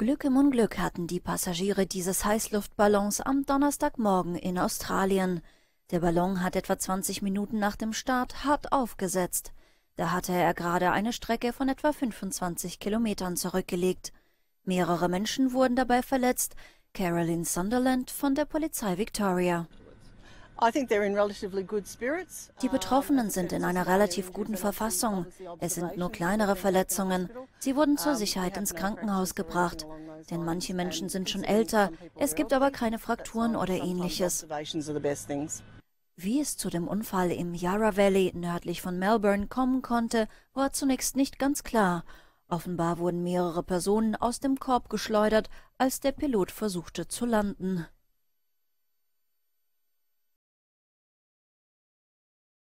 Glück im Unglück hatten die Passagiere dieses Heißluftballons am Donnerstagmorgen in Australien. Der Ballon hat etwa 20 Minuten nach dem Start hart aufgesetzt. Da hatte er gerade eine Strecke von etwa 25 Kilometern zurückgelegt. Mehrere Menschen wurden dabei verletzt. Carolyn Sunderland von der Polizei Victoria. Die Betroffenen sind in einer relativ guten Verfassung. Es sind nur kleinere Verletzungen. Sie wurden zur ähm, Sicherheit ins halt Krankenhaus gebracht, denn manche Menschen sind schon älter, es gibt aber keine halt Frakturen oder ähnliches. Wie es zu dem Unfall im Yarra Valley nördlich von Melbourne kommen konnte, war zunächst nicht ganz klar. Offenbar wurden mehrere Personen aus dem Korb geschleudert, als der Pilot versuchte zu landen.